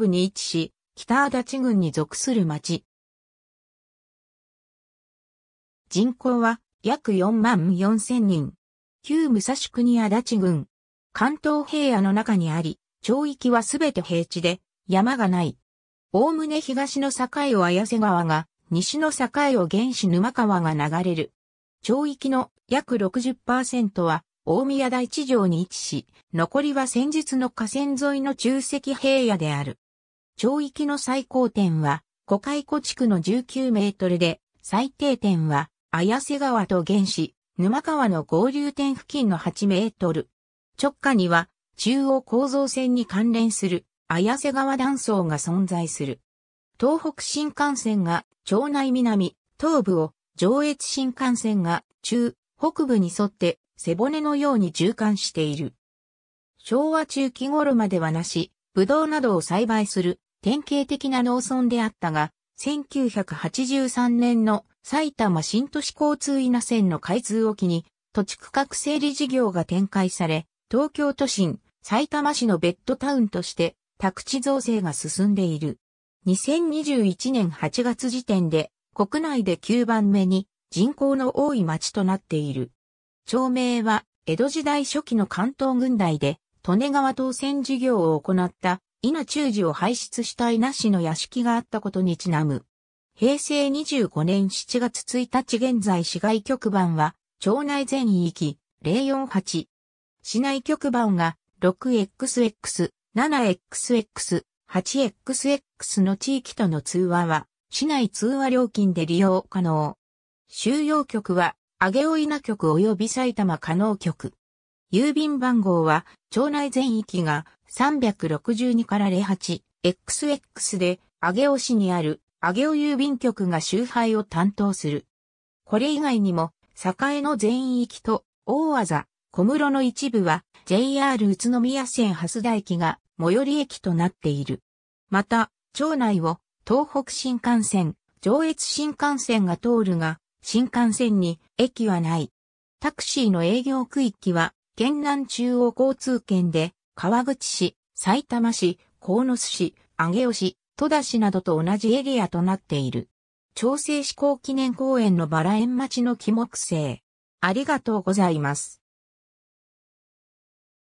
部に位置し、北足立郡に属する町。人口は約4万4千人。旧武蔵国足立郡。関東平野の中にあり、町域はすべて平地で、山がない。おおむね東の境を綾瀬川が、西の境を原始沼川が流れる。町域の約60%は大宮台地上に位置し、残りは先日の河川沿いの中石平野である。町域の最高点は、古海湖地区の19メートルで、最低点は、綾瀬川と原子、沼川の合流点付近の8メートル。直下には、中央構造線に関連する、綾瀬川断層が存在する。東北新幹線が、町内南、東部を、上越新幹線が、中、北部に沿って、背骨のように循環している。昭和中期頃まではなし、ブドウなどを栽培する典型的な農村であったが、1983年の埼玉新都市交通稲線の開通を機に、土地区画整理事業が展開され、東京都心、埼玉市のベッドタウンとして宅地造成が進んでいる。2021年8月時点で国内で9番目に人口の多い町となっている。町名は江戸時代初期の関東軍大で利根川当線事業を行った稲中寺を排出した稲氏の屋敷があったことにちなむ。平成25年7月1日現在市外局番は、町内全域、048。市内局番が、6XX、7XX、8XX の地域との通話は、市内通話料金で利用可能。収容局は、上尾稲局及び埼玉加納局。郵便番号は、町内全域が362から 08XX で、上尾市にある上尾郵便局が集配を担当する。これ以外にも、栄の全域と大技、小室の一部は JR 宇都宮線蓮田駅が最寄り駅となっている。また、町内を東北新幹線、上越新幹線が通るが、新幹線に駅はない。タクシーの営業区域は県南中央交通圏で、川口市、埼玉市、鴻巣市、上尾市、戸田市などと同じエリアとなっている。調整志向記念公園のバラ園町の木木星。ありがとうございます。